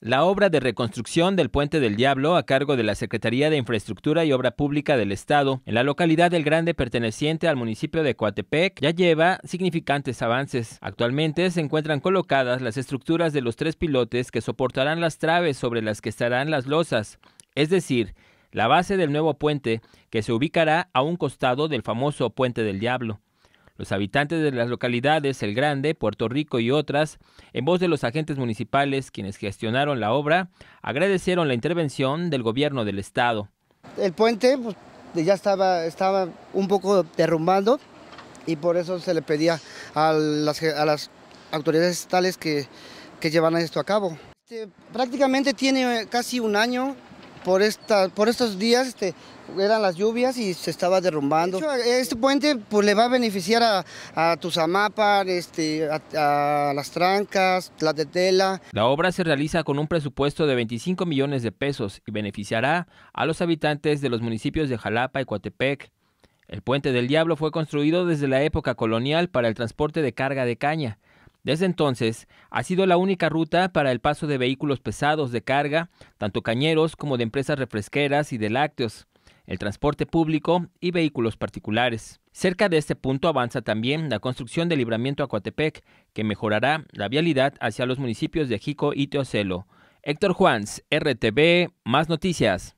La obra de reconstrucción del Puente del Diablo, a cargo de la Secretaría de Infraestructura y Obra Pública del Estado, en la localidad del Grande perteneciente al municipio de Coatepec, ya lleva significantes avances. Actualmente se encuentran colocadas las estructuras de los tres pilotes que soportarán las traves sobre las que estarán las losas, es decir, la base del nuevo puente que se ubicará a un costado del famoso Puente del Diablo. Los habitantes de las localidades El Grande, Puerto Rico y otras, en voz de los agentes municipales quienes gestionaron la obra, agradecieron la intervención del gobierno del estado. El puente pues, ya estaba, estaba un poco derrumbando y por eso se le pedía a las, autoridades estatales que, que llevaran esto a cabo. Este, prácticamente tiene casi un año por, por estos días este, eran las lluvias y se estaba derrumbando. este puente pues, le va a beneficiar a, a Tuzamapan, este, a, Las Trancas, tela. La obra se realiza con un presupuesto de 25 millones de pesos y beneficiará a los habitantes de los municipios de Jalapa y Coatepec. El puente del Diablo fue construido desde la época colonial para el transporte de carga de caña desde entonces, ha sido la única ruta para el paso de vehículos pesados de carga, tanto cañeros como de empresas refresqueras y de lácteos, el transporte público y vehículos particulares. Cerca de este punto avanza también la construcción del libramiento Acuatepec, que mejorará la vialidad hacia los municipios de Jico y Teocelo. Héctor Juans, RTV, más noticias.